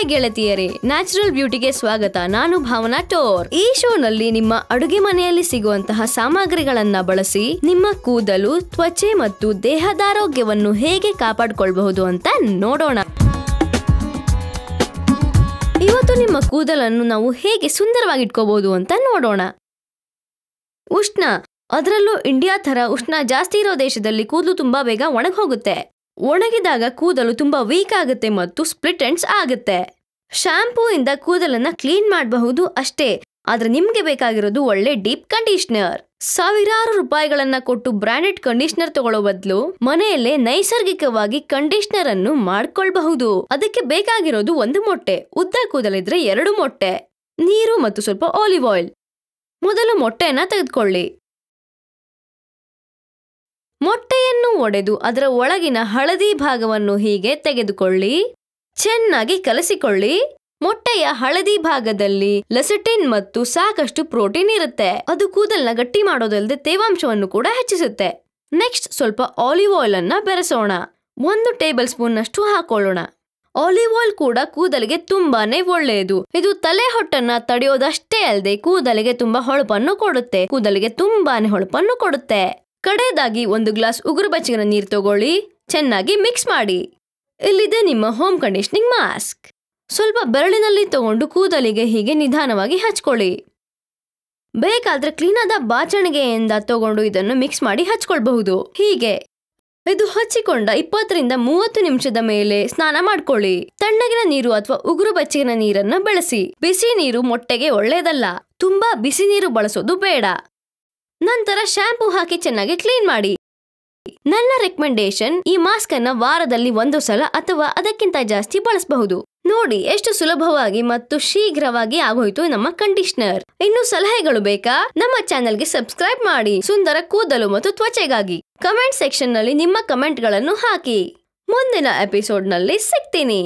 hi ಗೆಳತಿಯರೇ natural ಬ್ಯೂಟಿಗೆ ಸ್ವಾಗತ ನಾನು Bhavana tour ಈ ಶೋನಲ್ಲಿ ನಿಮ್ಮ ಅಡುಗೆ ಮನೆಯಲ್ಲಿ ಸಿಗುವಂತಹ ಸಾಮಗ್ರಿಗಳನ್ನ ಬಳಸಿ ನಿಮ್ಮ ಕೂದಲು ತ್ವಚೆ ಮತ್ತು ದೇಹದಾರೋಗ್ಯವನ್ನು ಹೇಗೆ ಕಾಪಾಡಿಕೊಳ್ಬಹುದು ಅಂತ ನೋಡೋಣ ಇವತ್ತು ನಿಮ್ಮ ಕೂದಲನ್ನು ನಾವು ಹೇಗೆ ಸುಂದರವಾಗಿಟ್ಕೋಬಹುದು ಅಂತ ನೋಡೋಣ ಉಷ್ಣ ಅದರಲ್ಲೂ ಇಂಡಿಯಾ ತರ ಉಷ್ಣ ಜಾಸ್ತಿ ಇರೋ ದೇಶದಲ್ಲಿ ಕೂದಲು ತುಂಬಾ ಬೇಗ ಒಣಗೋಗುತ್ತೆ ಒಣಗಿದಾಗ ಕೂದಲು ತುಂಬಾ ವೀಕ್ ಆಗುತ್ತೆ ಮತ್ತು ಸ್ಪ್ಲಿಟ್ ಎಂಡ್ಸ್ ಆಗುತ್ತೆ ಶ್ಯಾಂಪೂ ಇಂದ ಕೂದಲನ್ನ ಕ್ಲೀನ್ ಮಾಡಬಹುದು ಅಷ್ಟೇ ಆದ್ರೆ ನಿಮ್ಗೆ ಬೇಕಾಗಿರೋದು ಒಳ್ಳೆ ಡೀಪ್ ಕಂಡೀಷನರ್ ಸಾವಿರಾರು ರೂಪಾಯಿಗಳನ್ನ ಕೊಟ್ಟು ಬ್ರಾಂಡೆಡ್ ಕಂಡೀಷನರ್ ತಗೊಳ್ಳೋ ಬದಲು ಮನೆಯಲ್ಲೇ ನೈಸರ್ಗಿಕವಾಗಿ ಕಂಡೀಷನರ್ ಅನ್ನು ಮಾಡ್ಕೊಳ್ಬಹುದು ಅದಕ್ಕೆ ಬೇಕಾಗಿರೋದು ಒಂದು ಮೊಟ್ಟೆ ಉದ್ದ ಕೂದಲಿದ್ರೆ ಎರಡು ಮೊಟ್ಟೆ ನೀರು ಮತ್ತು ಸ್ವಲ್ಪ ಆಲಿವ್ ಆಯಿಲ್ ಮೊದಲು ಮೊಟ್ಟೆಯನ್ನ ತೆಗೆದುಕೊಳ್ಳಿ ಮೊಟ್ಟೆ ಒಡೆದು ಅದರ ಒಳಗಿನ ಹಳದಿ ಭಾಗವನ್ನು ಹೀಗೆ ತೆಗೆದುಕೊಳ್ಳಿ ಚೆನ್ನಾಗಿ ಕಲಸಿಕೊಳ್ಳಿ ಮೊಟ್ಟೆಯ ಹಳದಿ ಭಾಗದಲ್ಲಿ ಲೆಸಿಟಿನ್ ಮತ್ತು ಸಾಕಷ್ಟು ಪ್ರೋಟೀನ್ ಇರುತ್ತೆ ಅದು ಕೂದಲ್ನ ಗಟ್ಟಿ ಮಾಡೋದಲ್ಲದೆ ತೇವಾಂಶವನ್ನು ಕೂಡ ಹೆಚ್ಚಿಸುತ್ತೆ ನೆಕ್ಸ್ಟ್ ಸ್ವಲ್ಪ ಆಲಿವ್ ಆಯಿಲ್ ಅನ್ನ ಬೆರೆಸೋಣ ಒಂದು ಟೇಬಲ್ ಸ್ಪೂನ್ ಅಷ್ಟು ಹಾಕೊಳ್ಳೋಣ ಆಲಿವ್ ಆಯಿಲ್ ಕೂಡ ಕೂದಲಿಗೆ ತುಂಬಾನೇ ಒಳ್ಳೆಯದು ಇದು ತಲೆ ಹೊಟ್ಟನ್ನ ತಡೆಯೋದಷ್ಟೇ ಅಲ್ಲದೆ ಕೂದಲಿಗೆ ತುಂಬಾ ಹೊಳಪನ್ನು ಕೊಡುತ್ತೆ ಕೂದಲಿಗೆ ತುಂಬಾನೇ ಹೊಳಪನ್ನು ಕೊಡುತ್ತೆ ಕಡೆಯದಾಗಿ ಒಂದು ಗ್ಲಾಸ್ ಉಗುರು ನೀರು ತಗೊಳ್ಳಿ ಚೆನ್ನಾಗಿ ಮಿಕ್ಸ್ ಮಾಡಿ ಇಲ್ಲಿದೆ ನಿಮ್ಮ ಹೋಮ್ ಕಂಡೀಷನಿಂಗ್ ಮಾಸ್ಕ್ ಸ್ವಲ್ಪ ಬೆರಳಿನಲ್ಲಿ ತಗೊಂಡು ಕೂದಲಿಗೆ ಹೀಗೆ ನಿಧಾನವಾಗಿ ಹಚ್ಕೊಳ್ಳಿ ಬೇಕಾದ್ರೆ ಕ್ಲೀನಾದ ಬಾಚಣಿಗೆಯಿಂದ ತಗೊಂಡು ಇದನ್ನು ಮಿಕ್ಸ್ ಮಾಡಿ ಹಚ್ಕೊಳ್ಬಹುದು ಹೀಗೆ ಇದು ಹಚ್ಚಿಕೊಂಡ ಇಪ್ಪತ್ತರಿಂದ ಮೂವತ್ತು ನಿಮಿಷದ ಮೇಲೆ ಸ್ನಾನ ಮಾಡ್ಕೊಳ್ಳಿ ತಣ್ಣಗಿನ ನೀರು ಅಥವಾ ಉಗುರು ನೀರನ್ನು ಬಳಸಿ ಬಿಸಿ ನೀರು ಮೊಟ್ಟೆಗೆ ಒಳ್ಳೆಯದಲ್ಲ ತುಂಬಾ ಬಿಸಿ ನೀರು ಬಳಸೋದು ಬೇಡ ನಂತರ ಶಾಂಪೂ ಹಾಕಿ ಚೆನ್ನಾಗಿ ಕ್ಲೀನ್ ಮಾಡಿ ನನ್ನ ರೆಕಮೆಂಡೇಶನ್ ಈ ಮಾಸ್ಕ್ ಅನ್ನ ವಾರದಲ್ಲಿ ಒಂದು ಸಲ ಅಥವಾ ಅದಕ್ಕಿಂತ ಜಾಸ್ತಿ ಬಳಸಬಹುದು ನೋಡಿ ಎಷ್ಟು ಸುಲಭವಾಗಿ ಮತ್ತು ಶೀಘ್ರವಾಗಿ ಆಗೋಯ್ತು ನಮ್ಮ ಕಂಡೀಷನರ್ ಇನ್ನು ಸಲಹೆಗಳು ಬೇಕಾ ನಮ್ಮ ಚಾನೆಲ್ಗೆ ಸಬ್ಸ್ಕ್ರೈಬ್ ಮಾಡಿ ಸುಂದರ ಕೂದಲು ಮತ್ತು ತ್ವಚೆಗಾಗಿ ಕಮೆಂಟ್ ಸೆಕ್ಷನ್ ನಲ್ಲಿ ನಿಮ್ಮ ಕಮೆಂಟ್ ಗಳನ್ನು ಹಾಕಿ ಮುಂದಿನ ಎಪಿಸೋಡ್ ನಲ್ಲಿ ಸಿಗ್ತೀನಿ